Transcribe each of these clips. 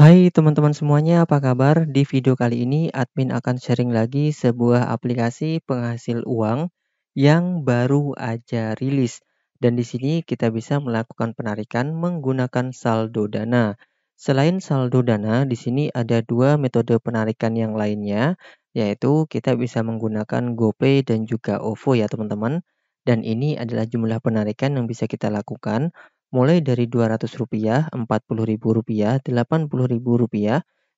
Hai teman-teman semuanya, apa kabar? Di video kali ini, admin akan sharing lagi sebuah aplikasi penghasil uang yang baru aja rilis. Dan di sini kita bisa melakukan penarikan menggunakan saldo dana. Selain saldo dana, di sini ada dua metode penarikan yang lainnya, yaitu kita bisa menggunakan GoPay dan juga OVO ya teman-teman. Dan ini adalah jumlah penarikan yang bisa kita lakukan mulai dari Rp200, Rp40.000, Rp80.000,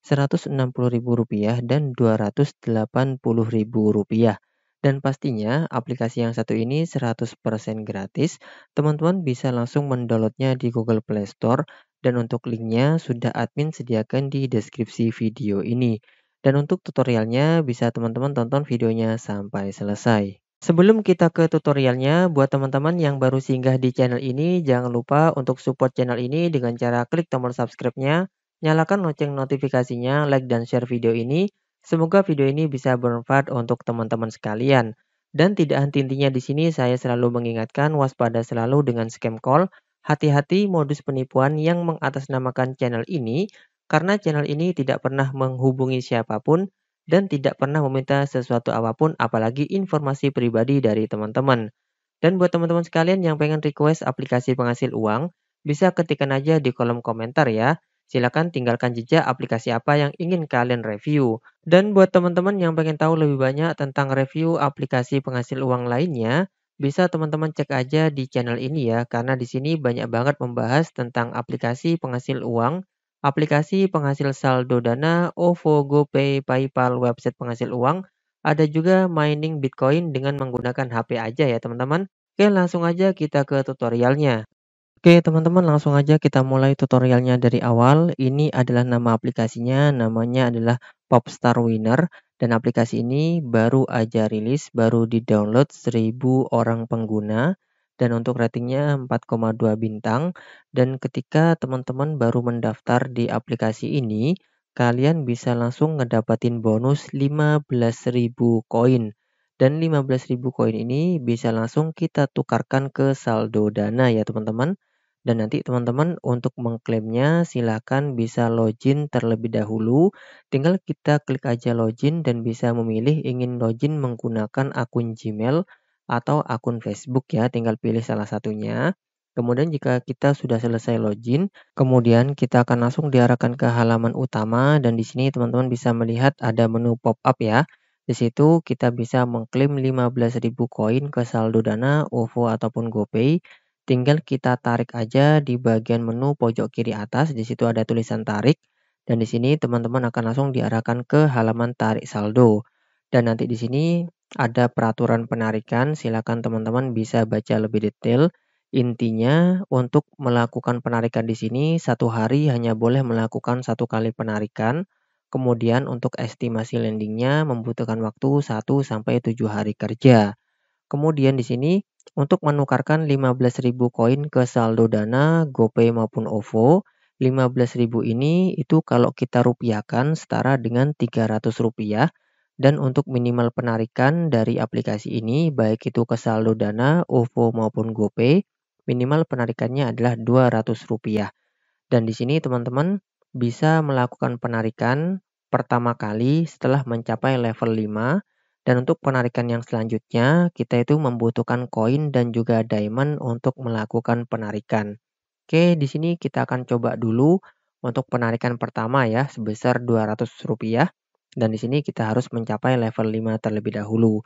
Rp160.000, dan Rp280.000. Dan pastinya aplikasi yang satu ini 100% gratis. Teman-teman bisa langsung mendownloadnya di Google Play Store dan untuk linknya sudah admin sediakan di deskripsi video ini. Dan untuk tutorialnya bisa teman-teman tonton videonya sampai selesai. Sebelum kita ke tutorialnya, buat teman-teman yang baru singgah di channel ini, jangan lupa untuk support channel ini dengan cara klik tombol subscribe-nya, nyalakan lonceng notifikasinya, like dan share video ini. Semoga video ini bisa bermanfaat untuk teman-teman sekalian. Dan tidak henti-hentinya di sini saya selalu mengingatkan waspada selalu dengan scam call, hati-hati modus penipuan yang mengatasnamakan channel ini karena channel ini tidak pernah menghubungi siapapun dan tidak pernah meminta sesuatu apapun apalagi informasi pribadi dari teman-teman. Dan buat teman-teman sekalian yang pengen request aplikasi penghasil uang, bisa ketikkan aja di kolom komentar ya. Silahkan tinggalkan jejak aplikasi apa yang ingin kalian review. Dan buat teman-teman yang pengen tahu lebih banyak tentang review aplikasi penghasil uang lainnya, bisa teman-teman cek aja di channel ini ya, karena di sini banyak banget membahas tentang aplikasi penghasil uang aplikasi penghasil saldo dana, OVO, GoPay, PayPal, website penghasil uang, ada juga mining Bitcoin dengan menggunakan HP aja ya teman-teman. Oke, langsung aja kita ke tutorialnya. Oke teman-teman langsung aja kita mulai tutorialnya dari awal. Ini adalah nama aplikasinya, namanya adalah Popstar Winner. Dan aplikasi ini baru aja rilis, baru di download 1000 orang pengguna dan untuk ratingnya 4,2 bintang. Dan ketika teman-teman baru mendaftar di aplikasi ini, kalian bisa langsung ngedapatin bonus 15.000 koin. Dan 15.000 koin ini bisa langsung kita tukarkan ke saldo dana ya teman-teman. Dan nanti teman-teman untuk mengklaimnya silahkan bisa login terlebih dahulu. Tinggal kita klik aja login dan bisa memilih ingin login menggunakan akun Gmail atau akun Facebook ya, tinggal pilih salah satunya. Kemudian jika kita sudah selesai login, kemudian kita akan langsung diarahkan ke halaman utama dan di sini teman-teman bisa melihat ada menu pop-up ya. Di situ kita bisa mengklaim 15.000 koin ke saldo Dana, OVO ataupun GoPay. Tinggal kita tarik aja di bagian menu pojok kiri atas, di situ ada tulisan tarik dan di sini teman-teman akan langsung diarahkan ke halaman tarik saldo. Dan nanti di sini ada peraturan penarikan, silakan teman-teman bisa baca lebih detail. Intinya untuk melakukan penarikan di sini satu hari hanya boleh melakukan satu kali penarikan. Kemudian untuk estimasi landingnya membutuhkan waktu 1 7 hari kerja. Kemudian di sini untuk menukarkan 15.000 koin ke saldo Dana, GoPay maupun OVO, 15.000 ini itu kalau kita rupiahkan setara dengan 300 rupiah dan untuk minimal penarikan dari aplikasi ini, baik itu ke saldo Dana, OVO maupun GoPay, minimal penarikannya adalah Rp200. Dan di sini teman-teman bisa melakukan penarikan pertama kali setelah mencapai level 5. Dan untuk penarikan yang selanjutnya, kita itu membutuhkan koin dan juga diamond untuk melakukan penarikan. Oke, di sini kita akan coba dulu untuk penarikan pertama ya sebesar Rp200. Dan di sini kita harus mencapai level 5 terlebih dahulu.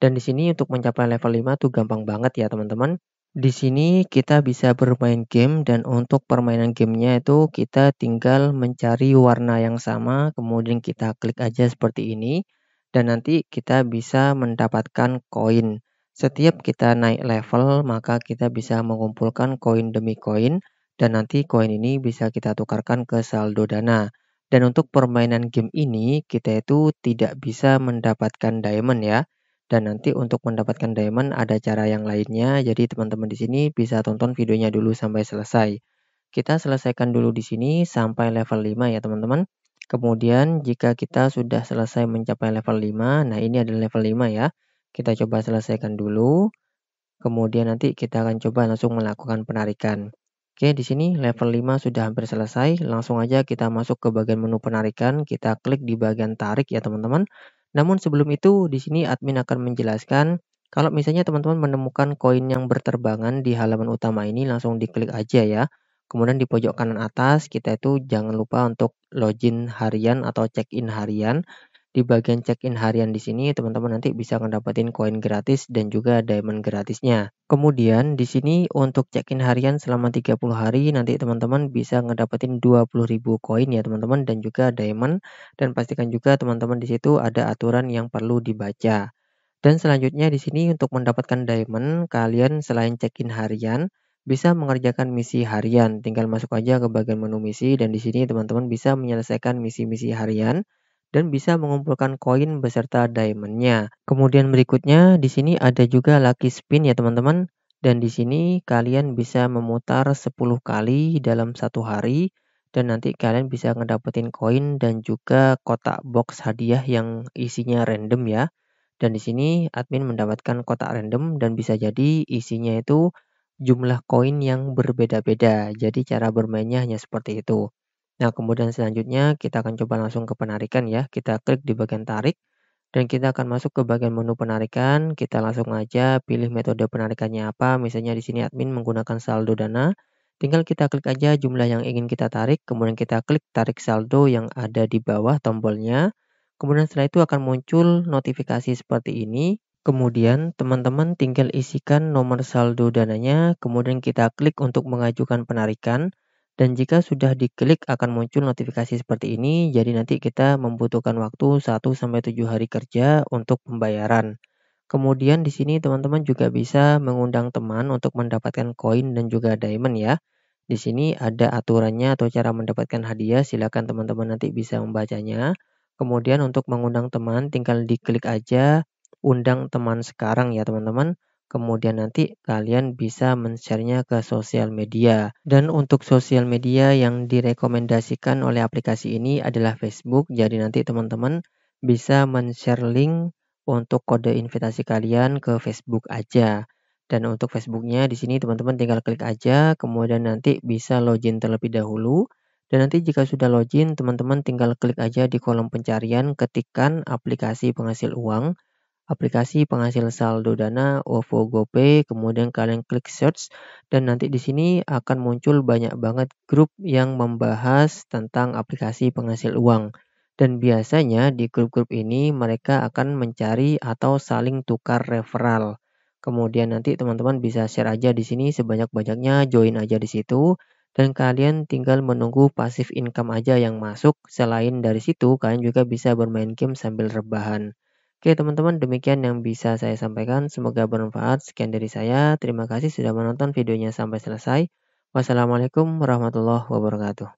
Dan di sini untuk mencapai level 5 tuh gampang banget ya teman-teman. Di sini kita bisa bermain game dan untuk permainan gamenya itu kita tinggal mencari warna yang sama. Kemudian kita klik aja seperti ini. Dan nanti kita bisa mendapatkan koin. Setiap kita naik level, maka kita bisa mengumpulkan koin demi koin, dan nanti koin ini bisa kita tukarkan ke saldo dana. Dan untuk permainan game ini, kita itu tidak bisa mendapatkan diamond ya. Dan nanti untuk mendapatkan diamond ada cara yang lainnya. Jadi teman-teman di sini bisa tonton videonya dulu sampai selesai. Kita selesaikan dulu di sini sampai level 5 ya teman-teman. Kemudian jika kita sudah selesai mencapai level 5, nah ini adalah level 5 ya. Kita coba selesaikan dulu. Kemudian nanti kita akan coba langsung melakukan penarikan. Oke, di sini level 5 sudah hampir selesai. Langsung aja kita masuk ke bagian menu penarikan. Kita klik di bagian tarik ya teman-teman. Namun sebelum itu, di sini admin akan menjelaskan kalau misalnya teman-teman menemukan koin yang berterbangan di halaman utama ini, langsung diklik aja ya. Kemudian di pojok kanan atas, kita itu jangan lupa untuk login harian atau check-in harian di bagian check-in harian di sini teman-teman nanti bisa mendapatkan koin gratis dan juga diamond gratisnya. Kemudian di sini untuk check-in harian selama 30 hari nanti teman-teman bisa ngedapetin 20.000 koin ya teman-teman dan juga diamond dan pastikan juga teman-teman di situ ada aturan yang perlu dibaca. Dan selanjutnya di sini untuk mendapatkan diamond kalian selain check-in harian bisa mengerjakan misi harian. Tinggal masuk aja ke bagian menu misi dan di sini teman-teman bisa menyelesaikan misi-misi harian dan bisa mengumpulkan koin beserta diamondnya. Kemudian berikutnya di sini ada juga lucky spin ya teman-teman. Dan di sini kalian bisa memutar 10 kali dalam satu hari dan nanti kalian bisa ngedapetin koin dan juga kotak box hadiah yang isinya random ya. Dan di sini admin mendapatkan kotak random dan bisa jadi isinya itu jumlah koin yang berbeda-beda. Jadi cara bermainnya hanya seperti itu. Nah, kemudian selanjutnya kita akan coba langsung ke penarikan ya. Kita klik di bagian tarik dan kita akan masuk ke bagian menu penarikan. Kita langsung aja pilih metode penarikannya apa. Misalnya di sini admin menggunakan saldo dana. Tinggal kita klik aja jumlah yang ingin kita tarik, kemudian kita klik tarik saldo yang ada di bawah tombolnya. Kemudian setelah itu akan muncul notifikasi seperti ini. Kemudian teman-teman tinggal isikan nomor saldo dananya, kemudian kita klik untuk mengajukan penarikan. Dan jika sudah diklik akan muncul notifikasi seperti ini, jadi nanti kita membutuhkan waktu 1 sampai 7 hari kerja untuk pembayaran. Kemudian di sini teman-teman juga bisa mengundang teman untuk mendapatkan koin dan juga diamond ya. Di sini ada aturannya atau cara mendapatkan hadiah, silakan teman-teman nanti bisa membacanya. Kemudian untuk mengundang teman tinggal diklik aja undang teman sekarang ya teman-teman kemudian nanti kalian bisa men-share-nya ke sosial media. Dan untuk sosial media yang direkomendasikan oleh aplikasi ini adalah Facebook, jadi nanti teman-teman bisa men-share link untuk kode invitasi kalian ke Facebook aja. Dan untuk Facebooknya di sini teman-teman tinggal klik aja, kemudian nanti bisa login terlebih dahulu. Dan nanti jika sudah login, teman-teman tinggal klik aja di kolom pencarian, ketikan aplikasi penghasil uang aplikasi penghasil saldo Dana, OVO, GoPay, kemudian kalian klik search dan nanti di sini akan muncul banyak banget grup yang membahas tentang aplikasi penghasil uang. Dan biasanya di grup-grup ini mereka akan mencari atau saling tukar referral. Kemudian nanti teman-teman bisa share aja di sini sebanyak-banyaknya, join aja di situ. Dan kalian tinggal menunggu pasif income aja yang masuk. Selain dari situ, kalian juga bisa bermain game sambil rebahan. Oke teman-teman, demikian yang bisa saya sampaikan. Semoga bermanfaat. Sekian dari saya. Terima kasih sudah menonton videonya sampai selesai. Wassalamualaikum warahmatullahi wabarakatuh.